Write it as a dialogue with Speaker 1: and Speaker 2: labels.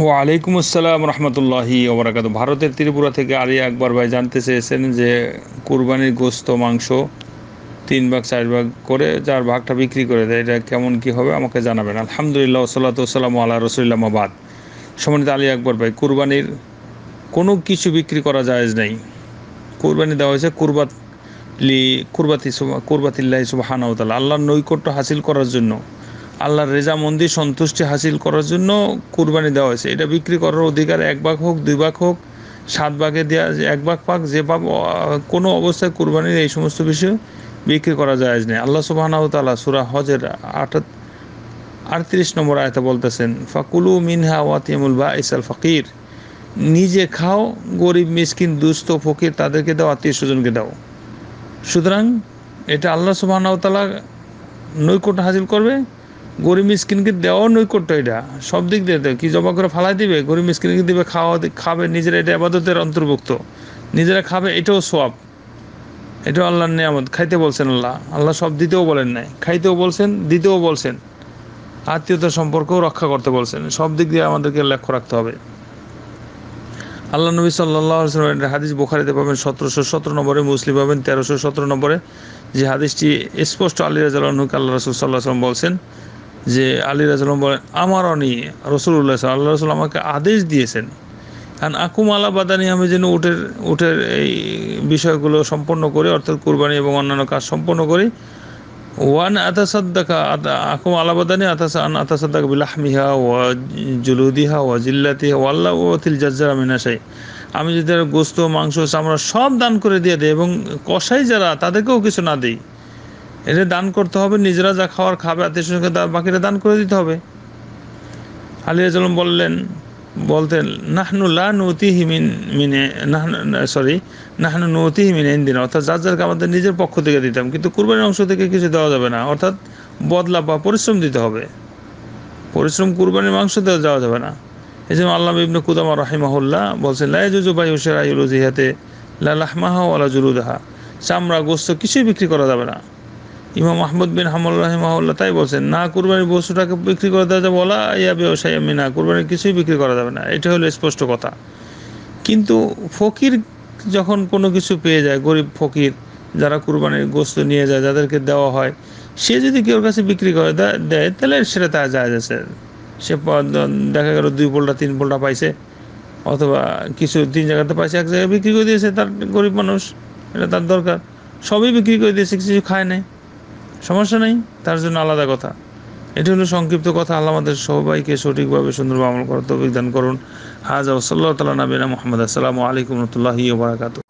Speaker 1: ও আলাইকুম আসসালাম রহমতুল্লাহি ওবরাকাত ভারতের ত্রিপুরা থেকে আলী আকবর ভাই জানতে চেয়েছেন যে কুরবানির গোস্ত মাংস তিন ভাগ চার ভাগ করে যার ভাগটা বিক্রি করে দেয় এটা কেমন কি হবে আমাকে জানাবেন আলহামদুলিল্লাহ ওসালাম আল্লাহ রসুল্লামাবাদ সম্মানিত আলী আকবর ভাই কুরবানির কোনো কিছু বিক্রি করা যায়জ নাই কুরবানি দেওয়া হয়েছে কুরবাতলি কুরবাতি কুরবাতিল্লাহ সুবাহানাউতাল আল্লাহর নৈকট্য হাসিল করার জন্য আল্লাহর মন্দির সন্তুষ্টি হাসিল করার জন্য কুরবানি দেওয়া হয়েছে এটা বিক্রি করার অধিকার এক ভাগ হোক দুই ভাগ হোক সাত ভাগে দেওয়া এক ভাগ পাক যে পাক কোনো অবস্থায় কুরবানির এই সমস্ত বিষয় বিক্রি করা যায় না আল্লাহ সুবাহ তালা সুরা হজের আঠাত আটত্রিশ নম্বর আয়তা বলতেছেন ফাকুলু মিনহা ওয়াতিমুল বা ইসাল ফকির নিজে খাও গরিব মিসকিন দুস্থ ফকির তাদেরকে দাও আত্মীয় স্বজনকে দাও সুতরাং এটা আল্লাহ সুবাহ তালা নৈকট্য হাসিল করবে গরিব মিসকিনকে দেওয়াও নৈকট্য এটা সব দিক দিয়ে কি জমা করে ফালাই দিবে গরিব মিসকিনকে দিবে খাওয়া খাবে নিজেরা এটা আবাদতের অন্তর্ভুক্ত নিজেরা খাবে এটাও সব এটাও আল্লাহর নিয়ামত খাইতে বলছেন আল্লাহ আল্লাহ সব দিতেও বলেন নাই খাইতেও বলছেন দিতেও বলছেন আত্মীয়তার সম্পর্কও রক্ষা করতে বলছেন সব দিক দিয়ে আমাদেরকে লক্ষ্য রাখতে হবে আল্লাহ নবী সাল্লাহ হাদিস বোখারিতে পাবেন সতেরোশো সতেরো নম্বরে মুসলিম পাবেন তেরোশো সতেরো নম্বরে যে হাদিসটি স্পষ্ট আলী রাজাল্লাহকে আল্লাহ রসুল সাল্লাহ বলছেন যে আলী রাজলাম বলেন আমার অনি রসুল্লাহ আল্লাহ রসুল আমাকে আদেশ দিয়েছেন কারণ আকুম আলা বাদানি আমি যেন উঠের উঠের এই বিষয়গুলো সম্পন্ন করি অর্থাৎ কুরবানি এবং অন্যান্য কাজ সম্পন্ন করি ওয়ান আতাসাদ্দাকা আকুম আলা বাদানি আতাস আন আতাসাদ্দাক বিলাহমিহা ওয়া জুলুদিহা ওয়া জিল্লাতিহা ও ওয়াতিল জাজ্জারা মিনাশাই আমি যদি গোস্ত মাংস চামড়া সব দান করে দিয়ে দিই এবং কষাই যারা তাদেরকেও কিছু না দিই এটা দান করতে হবে নিজেরা যা খাওয়ার খাবে আত্মীয়স্বজনকে বাকিটা দান করে দিতে হবে আলী আজলম বললেন বলতেন নাহনু লা হিমিন মিনে সরি নাহনু নৌতি হিমিন ইন্দিন অর্থাৎ যার যারকে আমাদের নিজের পক্ষ থেকে দিতাম কিন্তু কুরবানির অংশ থেকে কিছু দেওয়া যাবে না অর্থাৎ বদলা বা পরিশ্রম দিতে হবে পরিশ্রম কুরবানির মাংস দেওয়া যাওয়া যাবে না এই জন্য আল্লাহ ইবনু কুদামা রাহিমাহুল্লাহ বলছেন লাইজুজুবাই হুসেরা ইউলুজিহাতে লাহমাহা ওয়ালা জুলুদাহা চামড়া গোস্ত কিছুই বিক্রি করা যাবে না ইমাম আহমদ বিন হামল রহিমাউল্লাহ তাই বলছেন না কুরবানির বস্তুটাকে বিক্রি করে দেওয়া যাবে বলা ইয়া ব্যবসায়ী আমি না কুরবানির কিছুই বিক্রি করা যাবে না এটা হলো স্পষ্ট কথা কিন্তু ফকির যখন কোনো কিছু পেয়ে যায় গরিব ফকির যারা কুরবানির গোস্তু নিয়ে যায় যাদেরকে দেওয়া হয় সে যদি কেউ কাছে বিক্রি করে দেয় তাহলে সেটা তা যায় আছে সে দেখা গেল দুই পোলটা তিন পোলটা পাইছে অথবা কিছু তিন জায়গাতে পাইছে এক জায়গায় বিক্রি করে দিয়েছে তার গরিব মানুষ এটা তার দরকার সবই বিক্রি করে দিয়েছে কিছু খায় নাই সমস্যা নেই তার জন্য আলাদা কথা এটি হলো সংক্ষিপ্ত কথা আল্লাহ আমাদের সবাইকে সঠিকভাবে সুন্দরভাবে আমল করার তৌফিক দান করুন হাজ ওসল্লা তালা নাবিনা মোহাম্মদ আসসালামু আলাইকুম রহমতুল্লাহি বারাকাতু